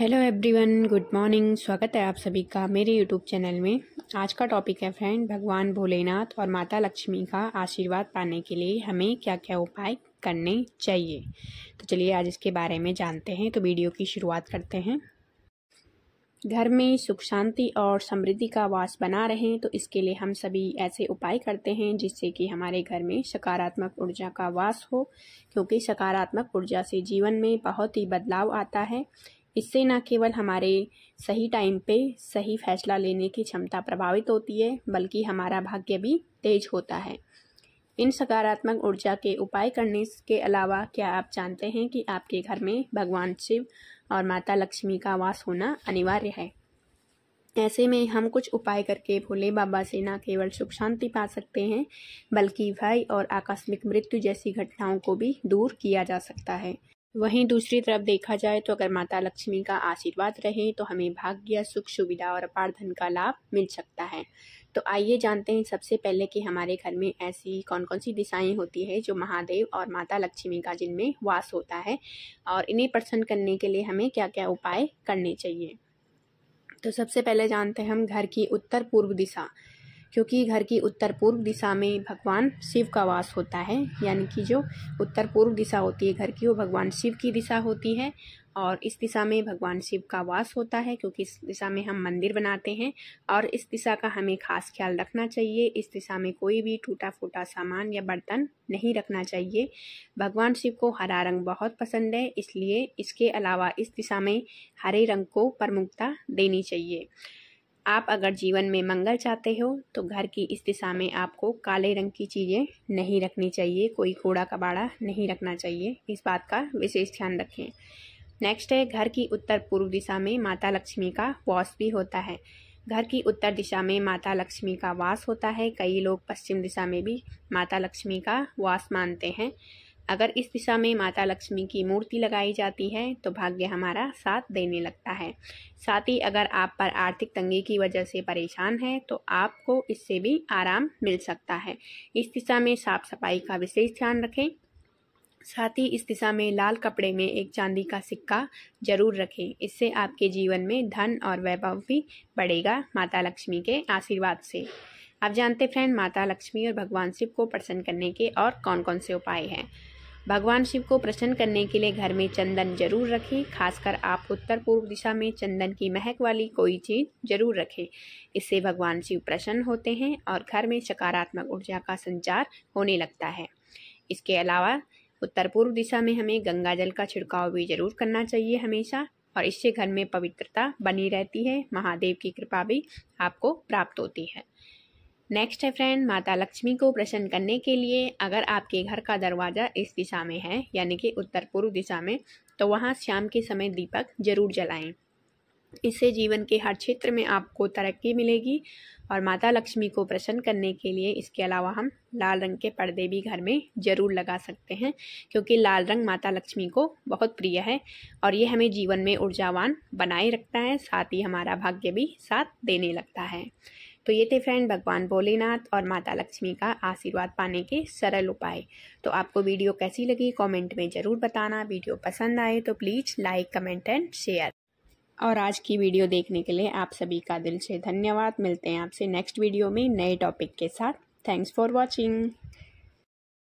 hello everyone good morning स्वागत है आप सभी का मेरे यूट्यूब चैनल में आज का टॉपिक है फ्रेंड भगवान भोलेनाथ और माता लक्ष्मी का आशीर्वाद पाने के लिए हमें क्या क्या उपाय करने चाहिए तो चलिए आज इसके बारे में जानते हैं तो वीडियो की शुरुआत करते हैं घर में सुख शांति और समृद्धि का वास बना रहे तो इसके लिए हम सभी ऐसे उपाय करते हैं जिससे कि हमारे घर में सकारात्मक ऊर्जा का वास हो क्योंकि सकारात्मक ऊर्जा से जीवन में बहुत ही बदलाव आता है इससे न केवल हमारे सही टाइम पे सही फैसला लेने की क्षमता प्रभावित होती है बल्कि हमारा भाग्य भी तेज होता है इन सकारात्मक ऊर्जा के उपाय करने के अलावा क्या आप जानते हैं कि आपके घर में भगवान शिव और माता लक्ष्मी का वास होना अनिवार्य है ऐसे में हम कुछ उपाय करके भोले बाबा से न केवल सुख शांति पा सकते हैं बल्कि भय और आकस्मिक मृत्यु जैसी घटनाओं को भी दूर किया जा सकता है वहीं दूसरी तरफ देखा जाए तो अगर माता लक्ष्मी का आशीर्वाद रहे तो हमें भाग्य सुख सुविधा और अपार धन का लाभ मिल सकता है तो आइए जानते हैं सबसे पहले कि हमारे घर में ऐसी कौन कौन सी दिशाएं होती है जो महादेव और माता लक्ष्मी का जिनमें वास होता है और इन्हें प्रसन्न करने के लिए हमें क्या क्या उपाय करने चाहिए तो सबसे पहले जानते हैं हम घर की उत्तर पूर्व दिशा क्योंकि घर की उत्तर पूर्व दिशा में भगवान शिव का वास होता है यानी कि जो उत्तर पूर्व दिशा होती है घर की वो भगवान शिव की दिशा होती है और इस दिशा में भगवान शिव का वास होता है क्योंकि इस दिशा में हम मंदिर बनाते हैं और इस दिशा का हमें खास ख्याल रखना चाहिए इस दिशा में कोई भी टूटा फूटा सामान या बर्तन नहीं रखना चाहिए भगवान शिव को हरा रंग बहुत पसंद है इसलिए इसके अलावा इस दिशा में हरे रंग को प्रमुखता देनी चाहिए आप अगर जीवन में मंगल चाहते हो तो घर की इस दिशा में आपको काले रंग की चीज़ें नहीं रखनी चाहिए कोई कूड़ा कबाड़ा नहीं रखना चाहिए इस बात का विशेष ध्यान रखें नेक्स्ट है घर की उत्तर पूर्व दिशा में माता लक्ष्मी का वास भी होता है घर की उत्तर दिशा में माता लक्ष्मी का वास होता है कई लोग पश्चिम दिशा में भी माता लक्ष्मी का वास मानते हैं अगर इस दिशा में माता लक्ष्मी की मूर्ति लगाई जाती है तो भाग्य हमारा साथ देने लगता है साथ ही अगर आप पर आर्थिक तंगी की वजह से परेशान हैं तो आपको इससे भी आराम मिल सकता है इस दिशा में साफ सफाई का विशेष ध्यान रखें साथ ही इस दिशा में लाल कपड़े में एक चांदी का सिक्का जरूर रखें इससे आपके जीवन में धन और वैभव भी बढ़ेगा माता लक्ष्मी के आशीर्वाद से आप जानते फ्रेंड माता लक्ष्मी और भगवान शिव को प्रसन्न करने के और कौन कौन से उपाय हैं भगवान शिव को प्रसन्न करने के लिए घर में चंदन जरूर रखें खासकर आप उत्तर पूर्व दिशा में चंदन की महक वाली कोई चीज़ जरूर रखें इससे भगवान शिव प्रसन्न होते हैं और घर में सकारात्मक ऊर्जा का संचार होने लगता है इसके अलावा उत्तर पूर्व दिशा में हमें गंगा जल का छिड़काव भी जरूर करना चाहिए हमेशा और इससे घर में पवित्रता बनी रहती है महादेव की कृपा भी आपको प्राप्त होती है नेक्स्ट है फ्रेंड माता लक्ष्मी को प्रसन्न करने के लिए अगर आपके घर का दरवाज़ा इस दिशा में है यानी कि उत्तर पूर्व दिशा में तो वहाँ शाम के समय दीपक जरूर जलाएं इससे जीवन के हर क्षेत्र में आपको तरक्की मिलेगी और माता लक्ष्मी को प्रसन्न करने के लिए इसके अलावा हम लाल रंग के पर्दे भी घर में ज़रूर लगा सकते हैं क्योंकि लाल रंग माता लक्ष्मी को बहुत प्रिय है और ये हमें जीवन में ऊर्जावान बनाए रखता है साथ ही हमारा भाग्य भी साथ देने लगता है तो ये थे फ्रेंड भगवान भोलेनाथ और माता लक्ष्मी का आशीर्वाद पाने के सरल उपाय तो आपको वीडियो कैसी लगी कमेंट में ज़रूर बताना वीडियो पसंद आए तो please like comment and share और आज की वीडियो देखने के लिए आप सभी का दिल से धन्यवाद मिलते हैं आपसे नेक्स्ट वीडियो में नए टॉपिक के साथ थैंक्स फॉर वॉचिंग